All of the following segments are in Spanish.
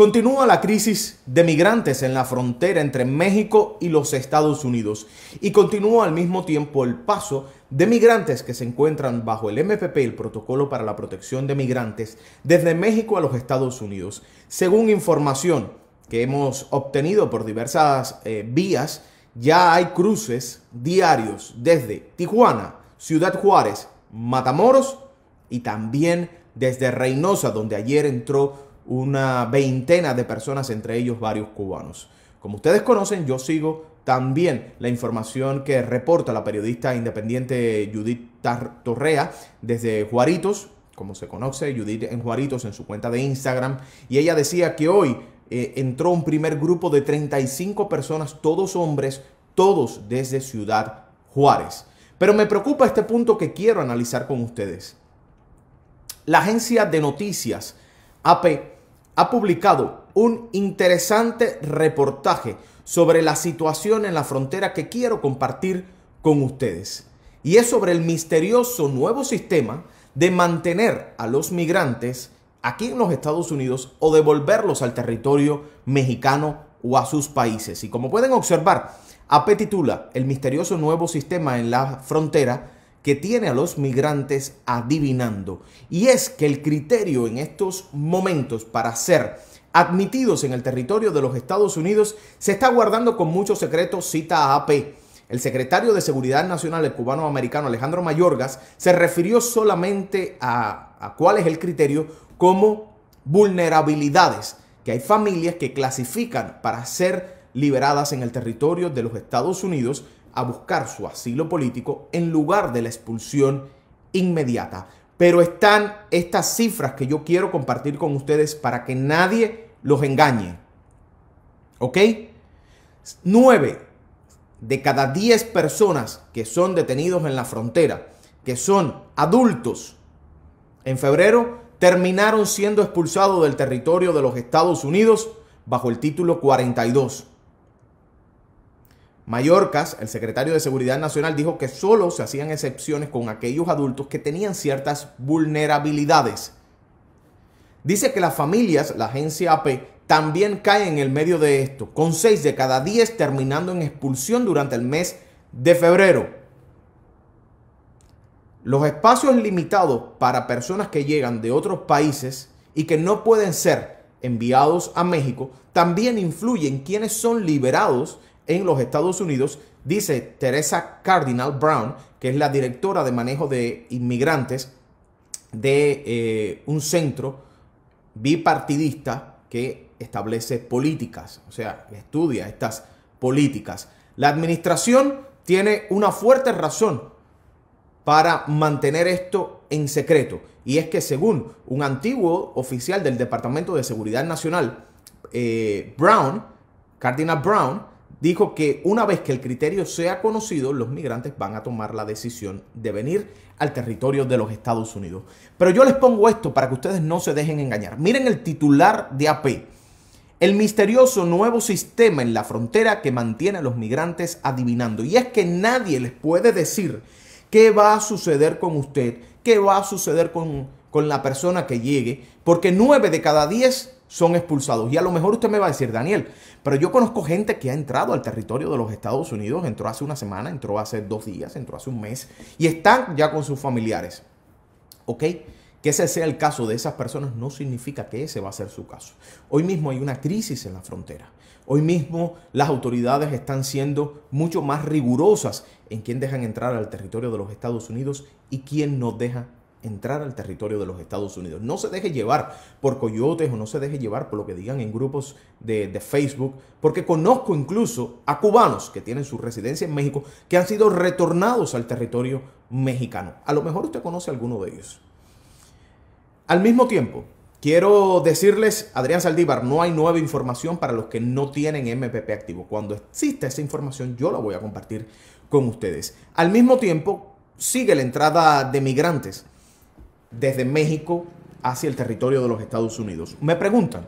Continúa la crisis de migrantes en la frontera entre México y los Estados Unidos y continúa al mismo tiempo el paso de migrantes que se encuentran bajo el MPP, el Protocolo para la Protección de Migrantes, desde México a los Estados Unidos. Según información que hemos obtenido por diversas eh, vías, ya hay cruces diarios desde Tijuana, Ciudad Juárez, Matamoros y también desde Reynosa, donde ayer entró una veintena de personas, entre ellos varios cubanos. Como ustedes conocen, yo sigo también la información que reporta la periodista independiente Judith Torrea desde Juaritos, como se conoce, Judith en Juaritos en su cuenta de Instagram, y ella decía que hoy eh, entró un primer grupo de 35 personas, todos hombres, todos desde Ciudad Juárez. Pero me preocupa este punto que quiero analizar con ustedes. La agencia de noticias AP ha publicado un interesante reportaje sobre la situación en la frontera que quiero compartir con ustedes. Y es sobre el misterioso nuevo sistema de mantener a los migrantes aquí en los Estados Unidos o devolverlos al territorio mexicano o a sus países. Y como pueden observar, apetitula El misterioso nuevo sistema en la frontera que tiene a los migrantes adivinando. Y es que el criterio en estos momentos para ser admitidos en el territorio de los Estados Unidos se está guardando con mucho secreto, cita a AP. El secretario de Seguridad Nacional, el cubano americano Alejandro Mayorgas, se refirió solamente a, a cuál es el criterio como vulnerabilidades, que hay familias que clasifican para ser liberadas en el territorio de los Estados Unidos a buscar su asilo político en lugar de la expulsión inmediata. Pero están estas cifras que yo quiero compartir con ustedes para que nadie los engañe. ¿Ok? nueve de cada diez personas que son detenidos en la frontera, que son adultos, en febrero terminaron siendo expulsados del territorio de los Estados Unidos bajo el título 42. Mallorcas, el secretario de Seguridad Nacional, dijo que solo se hacían excepciones con aquellos adultos que tenían ciertas vulnerabilidades. Dice que las familias, la agencia AP, también caen en el medio de esto, con 6 de cada 10 terminando en expulsión durante el mes de febrero. Los espacios limitados para personas que llegan de otros países y que no pueden ser enviados a México también influyen quienes son liberados en los Estados Unidos, dice Teresa Cardinal Brown, que es la directora de manejo de inmigrantes de eh, un centro bipartidista que establece políticas, o sea, estudia estas políticas. La administración tiene una fuerte razón para mantener esto en secreto, y es que según un antiguo oficial del Departamento de Seguridad Nacional, eh, Brown, Cardinal Brown, dijo que una vez que el criterio sea conocido, los migrantes van a tomar la decisión de venir al territorio de los Estados Unidos. Pero yo les pongo esto para que ustedes no se dejen engañar. Miren el titular de AP. El misterioso nuevo sistema en la frontera que mantiene a los migrantes adivinando. Y es que nadie les puede decir qué va a suceder con usted, qué va a suceder con, la persona que llegue, porque nueve de cada diez son expulsados. Y a lo mejor usted me va a decir, Daniel, pero yo conozco gente que ha entrado al territorio de los Estados Unidos, entró hace una semana, entró hace dos días, entró hace un mes, y están ya con sus familiares. ¿Ok? Que ese sea el caso de esas personas no significa que ese va a ser su caso. Hoy mismo hay una crisis en la frontera. Hoy mismo las autoridades están siendo mucho más rigurosas en quién dejan entrar al territorio de los Estados Unidos y quién no deja entrar al territorio de los Estados Unidos. No se deje llevar por coyotes o no se deje llevar por lo que digan en grupos de, Facebook, porque conozco incluso a cubanos que tienen su residencia en México que han sido retornados al territorio mexicano. A lo mejor usted conoce a alguno de ellos. Al mismo tiempo, quiero decirles, Adrián Saldívar, no hay nueva información para los que no tienen MPP activo. Cuando exista esa información, yo la voy a compartir con ustedes. Al mismo tiempo, sigue la entrada de migrantes desde México hacia el territorio de los Estados Unidos. Me preguntan,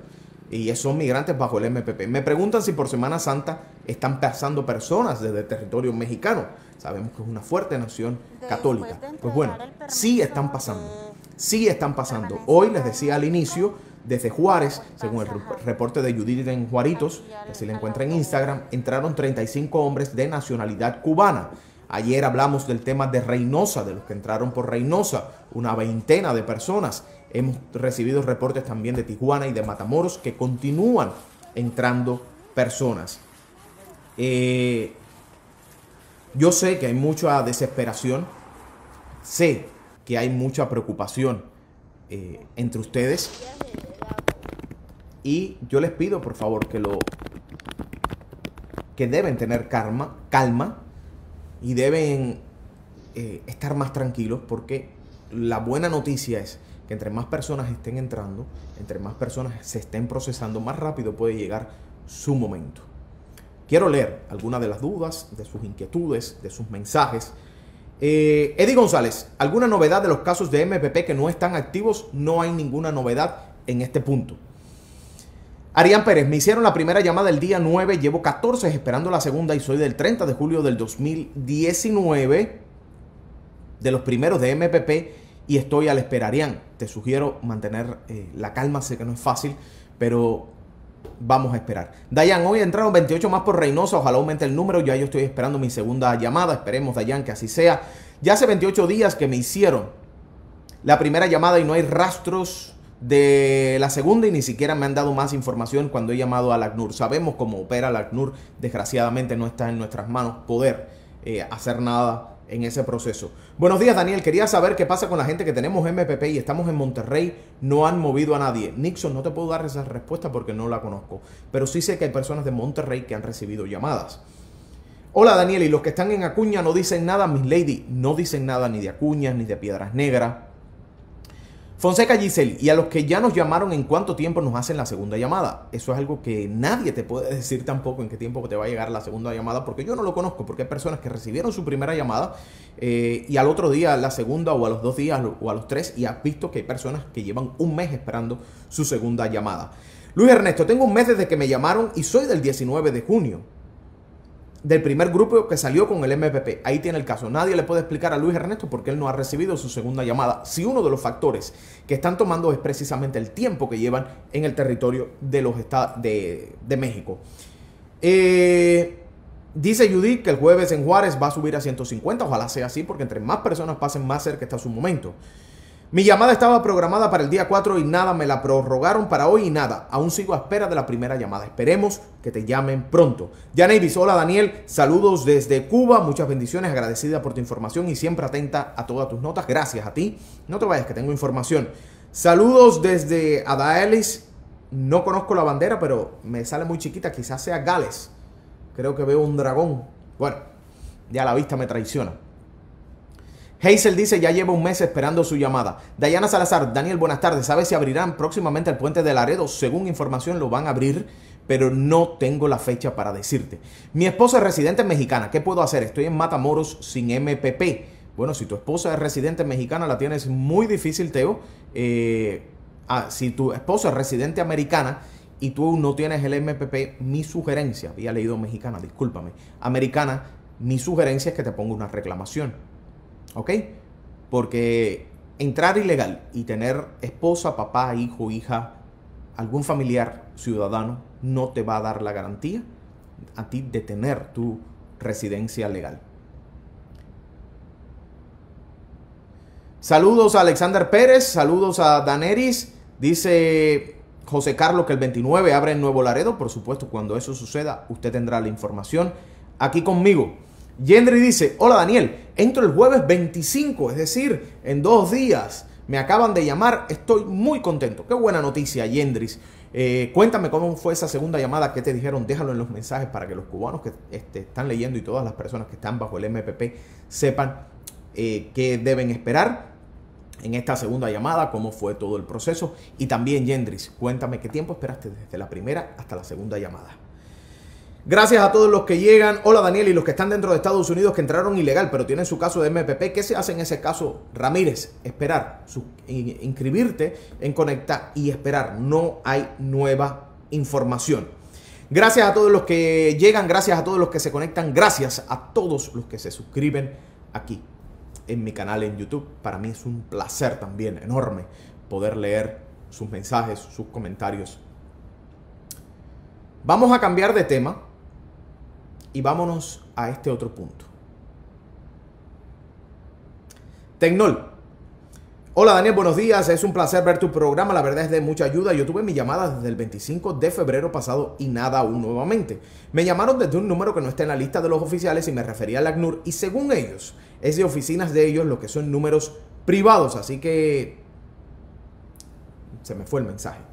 y son migrantes bajo el MPP, me preguntan si por Semana Santa están pasando personas desde el territorio mexicano. Sabemos que es una fuerte nación católica. Pues bueno, sí están pasando, sí están pasando. Hoy les decía al inicio, desde Juárez, según el reporte de Judith en Juaritos, que se le encuentra en Instagram, entraron 35 hombres de nacionalidad cubana. Ayer hablamos del tema de Reynosa, de los que entraron por Reynosa, una veintena de personas. Hemos recibido reportes también de Tijuana y de Matamoros que continúan entrando personas. Eh, yo sé que hay mucha desesperación, sé que hay mucha preocupación eh, entre ustedes y yo les pido por favor que lo que deben tener calma y deben eh, estar más tranquilos porque la buena noticia es que entre más personas estén entrando, entre más personas se estén procesando, más rápido puede llegar su momento. Quiero leer algunas de las dudas, de sus inquietudes, de sus mensajes. Eh, Eddie González, ¿alguna novedad de los casos de MPP que no están activos? No hay ninguna novedad en este punto. Arián Pérez, me hicieron la primera llamada el día 9, llevo 14 esperando la segunda y soy del 30 de julio del 2019, de los primeros de MPP y estoy al espera. Arián, te sugiero mantener eh, la calma, sé que no es fácil, pero vamos a esperar. Dayan, hoy entraron 28 más por Reynosa, ojalá aumente el número, ya yo estoy esperando mi segunda llamada, esperemos Dayan que así sea. Ya hace 28 días que me hicieron la primera llamada y no hay rastros de la segunda y ni siquiera me han dado más información cuando he llamado al ACNUR. Sabemos cómo opera el ACNUR, desgraciadamente no está en nuestras manos poder eh, hacer nada en ese proceso. Buenos días Daniel, quería saber qué pasa con la gente que tenemos MPP y estamos en Monterrey, no han movido a nadie. Nixon, no te puedo dar esa respuesta porque no la conozco, pero sí sé que hay personas de Monterrey que han recibido llamadas. Hola Daniel, y los que están en Acuña no dicen nada, mis lady, no dicen nada ni de Acuña ni de Piedras Negras. Fonseca Giselle, y a los que ya nos llamaron, ¿en cuánto tiempo nos hacen la segunda llamada? Eso es algo que nadie te puede decir tampoco en qué tiempo te va a llegar la segunda llamada, porque yo no lo conozco, porque hay personas que recibieron su primera llamada eh, y al otro día la segunda, o a los dos días, o a los tres, y has visto que hay personas que llevan un mes esperando su segunda llamada. Luis Ernesto, tengo un mes desde que me llamaron y soy del 19 de junio del primer grupo que salió con el MPP. Ahí tiene el caso. Nadie le puede explicar a Luis Ernesto por qué él no ha recibido su segunda llamada. Si uno de los factores que están tomando es precisamente el tiempo que llevan en el territorio de los estados de, México. Eh, dice Judith que el jueves en Juárez va a subir a 150. Ojalá sea así, porque entre más personas pasen, más cerca está su momento. Mi llamada estaba programada para el día 4 y nada, me la prorrogaron para hoy y nada. Aún sigo a espera de la primera llamada. Esperemos que te llamen pronto. Nevis hola Daniel, saludos desde Cuba, muchas bendiciones, agradecida por tu información y siempre atenta a todas tus notas. Gracias a ti. No te vayas, que tengo información. Saludos desde Adaelis. No conozco la bandera, pero me sale muy chiquita. Quizás sea Gales. Creo que veo un dragón. Bueno, ya la vista me traiciona. Hazel dice ya lleva un mes esperando su llamada. Dayana Salazar, Daniel, buenas tardes. ¿Sabes si abrirán próximamente el puente de Laredo? Según información lo van a abrir, pero no tengo la fecha para decirte. Mi esposa es residente mexicana. ¿Qué puedo hacer? Estoy en Matamoros sin MPP. Bueno, si tu esposa es residente mexicana, la tienes muy difícil, Teo. Eh, ah, si tu esposa es residente americana, y tú no tienes el MPP, mi sugerencia, había leído mexicana, discúlpame, americana, mi sugerencia es que te ponga una reclamación. ¿Ok? Porque entrar ilegal y tener esposa, papá, hijo, hija, algún familiar ciudadano, no te va a dar la garantía a ti de tener tu residencia legal. Saludos a Alexander Pérez, saludos a Daneris. Dice José Carlos que el 29 abre en Nuevo Laredo. Por supuesto, cuando eso suceda, usted tendrá la información aquí conmigo. Yendris dice, hola Daniel, entro el jueves 25, es decir, en dos días. Me acaban de llamar, estoy muy contento. Qué buena noticia, Yendris. Eh, cuéntame cómo fue esa segunda llamada, que te dijeron, déjalo en los mensajes para que los cubanos que este, están leyendo y todas las personas que están bajo el MPP sepan eh, qué deben esperar en esta segunda llamada, cómo fue todo el proceso. Y también, Yendris, cuéntame qué tiempo esperaste desde la primera hasta la segunda llamada. Gracias a todos los que llegan. Hola Daniel y los que están dentro de Estados Unidos que entraron ilegal, pero tienen su caso de MPP. ¿Qué se hace en ese caso, Ramírez? Esperar, inscribirte en Conecta y esperar. No hay nueva información. Gracias a todos los que llegan, gracias a todos los que se conectan, gracias a todos los que se suscriben aquí en mi canal en YouTube. Para mí es un placer también enorme poder leer sus mensajes, sus comentarios. Vamos a cambiar de tema y vámonos a este otro punto. Tecnol. Hola Daniel, buenos días. Es un placer ver tu programa. La verdad es de mucha ayuda. Yo tuve mi llamada desde el 25 de febrero pasado y nada aún nuevamente. Me llamaron desde un número que no está en la lista de los oficiales y me refería al ACNUR. Y según ellos, es de oficinas de ellos lo que son números privados. Así que se me fue el mensaje.